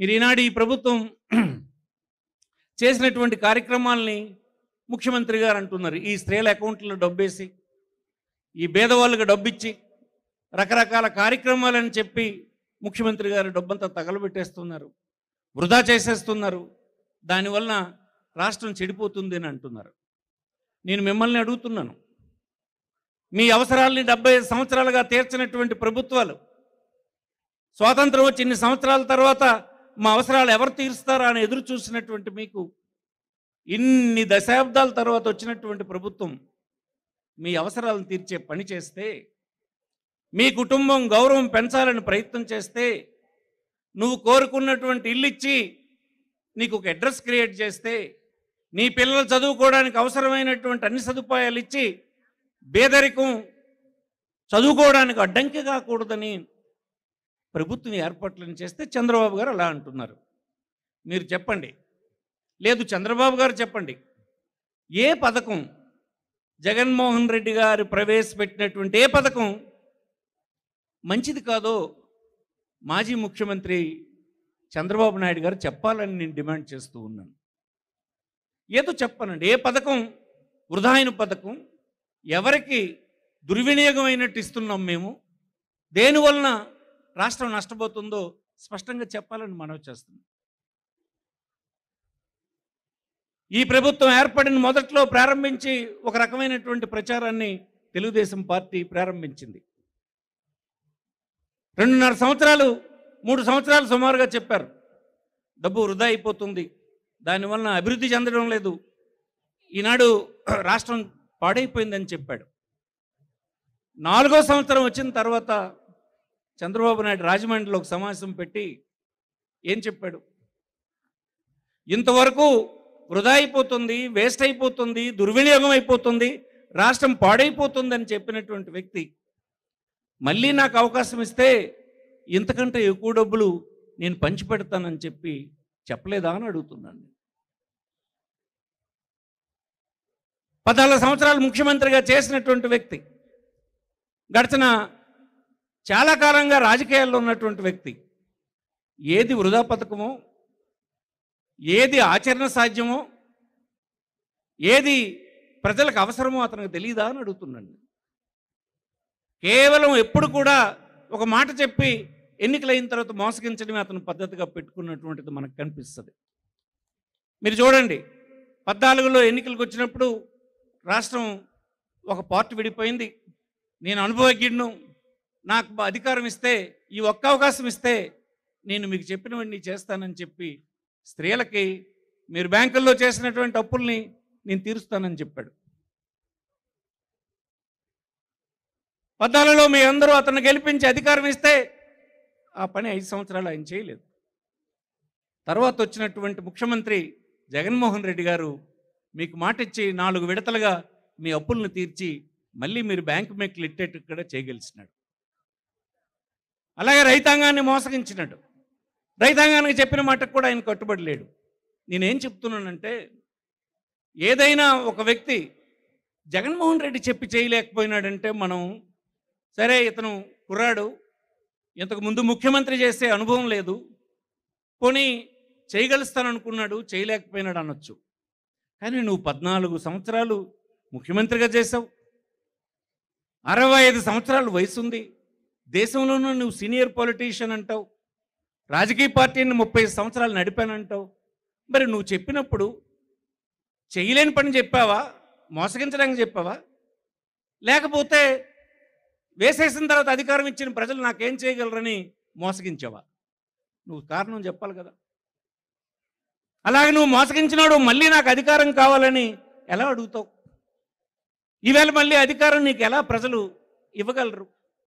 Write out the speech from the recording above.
మీరు ఈనాడు ఈ ప్రభుత్వం చేసినటువంటి కార్యక్రమాల్ని ముఖ్యమంత్రి గారు అంటున్నారు ఈ స్త్రీల అకౌంట్లో డబ్బేసి ఈ బేదవాళ్ళకి డబ్బిచ్చి రకరకాల కార్యక్రమాలని చెప్పి ముఖ్యమంత్రి గారు డబ్బంతా తగలబెట్టేస్తున్నారు వృధా చేసేస్తున్నారు దానివల్ల రాష్ట్రం చెడిపోతుంది అని అంటున్నారు నేను మిమ్మల్ని అడుగుతున్నాను మీ అవసరాలని డెబ్బై సంవత్సరాలుగా తీర్చినటువంటి ప్రభుత్వాలు స్వాతంత్రం వచ్చి ఇన్ని సంవత్సరాల తర్వాత మా అవసరాలు ఎవరు తీరుస్తారా అని ఎదురు చూసినటువంటి మీకు ఇన్ని దశాబ్దాల తర్వాత వచ్చినటువంటి ప్రభుత్వం మీ అవసరాలను తీర్చే పని చేస్తే మీ కుటుంబం గౌరవం పెంచాలని ప్రయత్నం చేస్తే నువ్వు కోరుకున్నటువంటి ఇల్లు ఇచ్చి నీకు ఒక అడ్రస్ క్రియేట్ చేస్తే నీ పిల్లలు చదువుకోవడానికి అవసరమైనటువంటి అన్ని సదుపాయాలు ఇచ్చి పేదరికం చదువుకోవడానికి అడ్డంకి కాకూడదని ప్రభుత్వం ఏర్పాట్లను చేస్తే చంద్రబాబు గారు అలా అంటున్నారు మీరు చెప్పండి లేదు చంద్రబాబు గారు చెప్పండి ఏ పథకం జగన్మోహన్ రెడ్డి గారు ప్రవేశపెట్టినటువంటి ఏ పథకం మంచిది కాదో మాజీ ముఖ్యమంత్రి చంద్రబాబు నాయుడు గారు చెప్పాలని నేను డిమాండ్ చేస్తూ ఉన్నాను ఏదో చెప్పనండి ఏ పథకం వృధా అయిన పథకం ఎవరికి దుర్వినియోగం అయినట్టు ఇస్తున్నాం మేము దేనివలన రాష్ట్రం నష్టపోతుందో స్పష్టంగా చెప్పాలని మనవి చేస్తుంది ఈ ప్రభుత్వం ఏర్పడిన మొదట్లో ప్రారంభించి ఒక రకమైనటువంటి ప్రచారాన్ని తెలుగుదేశం పార్టీ ప్రారంభించింది రెండున్నర సంవత్సరాలు మూడు సంవత్సరాలు సుమారుగా చెప్పారు డబ్బు వృధా అయిపోతుంది దానివల్ల అభివృద్ధి చెందడం లేదు ఈనాడు రాష్ట్రం పాడైపోయిందని చెప్పాడు నాలుగో సంవత్సరం వచ్చిన తర్వాత చంద్రబాబు నాయుడు రాజమండ్రిలో ఒక సమావేశం పెట్టి ఏం చెప్పాడు ఇంతవరకు వృధా అయిపోతుంది వేస్ట్ అయిపోతుంది దుర్వినియోగం అయిపోతుంది రాష్ట్రం పాడైపోతుంది అని చెప్పినటువంటి వ్యక్తి మళ్ళీ నాకు అవకాశం ఇస్తే ఇంతకంటే ఎక్కువ డబ్బులు నేను పంచిపెడతానని చెప్పి చెప్పలేదా అని అడుగుతున్నాను పద్నాలుగు సంవత్సరాలు ముఖ్యమంత్రిగా చేసినటువంటి వ్యక్తి గడిచిన చాలా కాలంగా రాజకీయాల్లో ఉన్నటువంటి వ్యక్తి ఏది వృధా పథకమో ఏది ఆచరణ సాధ్యమో ఏది ప్రజలకు అవసరమో అతనికి తెలియదా అని అడుగుతున్నాను కేవలం ఎప్పుడు కూడా ఒక మాట చెప్పి ఎన్నికలైన తర్వాత మోసగించడమే అతను పద్ధతిగా పెట్టుకున్నటువంటిది మనకు కనిపిస్తుంది మీరు చూడండి పద్నాలుగులో ఎన్నికలకు వచ్చినప్పుడు రాష్ట్రం ఒక పార్టీ విడిపోయింది నేను అనుభవజ్ఞుడు నాకు అధికారం ఇస్తే ఈ ఒక్క అవకాశం ఇస్తే నేను మీకు చెప్పినవన్నీ చేస్తానని చెప్పి స్త్రీలకి మీరు బ్యాంకుల్లో చేసినటువంటి అప్పుల్ని నేను తీరుస్తానని చెప్పాడు పద్నాలుగులో మీ అందరూ అతను గెలిపించి అధికారం ఇస్తే ఆ పని ఐదు సంవత్సరాలు ఆయన చేయలేదు తర్వాత వచ్చినటువంటి ముఖ్యమంత్రి జగన్మోహన్ రెడ్డి గారు మీకు మాట ఇచ్చి నాలుగు విడతలుగా మీ అప్పులను తీర్చి మళ్ళీ మీరు బ్యాంకు మేకలు ఇట్టేటట్టు కూడా చేయగలిసినాడు అలాగే రైతాంగాన్ని మోసగించినాడు రైతాంగానికి చెప్పిన మాటకు కూడా ఆయన కట్టుబడి లేడు నేనేం చెప్తున్నానంటే ఏదైనా ఒక వ్యక్తి జగన్మోహన్ రెడ్డి చెప్పి చేయలేకపోయినాడంటే మనం సరే ఇతను కుర్రాడు ఇంతకు ముందు ముఖ్యమంత్రి చేసే అనుభవం లేదు పోనీ చేయగలుస్తాననుకున్నాడు చేయలేకపోయినాడు అనొచ్చు కానీ నువ్వు పద్నాలుగు సంవత్సరాలు ముఖ్యమంత్రిగా చేసావు అరవై ఐదు సంవత్సరాలు వయసు ఉంది దేశంలోనూ నువ్వు సీనియర్ పొలిటీషియన్ అంటావు రాజకీయ పార్టీని ముప్పై సంవత్సరాలు నడిపానంటావు మరి నువ్వు చెప్పినప్పుడు చేయలేని పని చెప్పావా మోసగించడానికి చెప్పావా లేకపోతే వేసేసిన తర్వాత అధికారం ఇచ్చిన ప్రజలు నాకేం చేయగలరని మోసగించావా నువ్వు కారణం చెప్పాలి కదా అలాగే నువ్వు మోసగించినాడు మళ్ళీ నాకు అధికారం కావాలని ఎలా అడుగుతావు ఈవేళ మళ్ళీ అధికారం నీకు ఎలా ప్రజలు ఇవ్వగలరు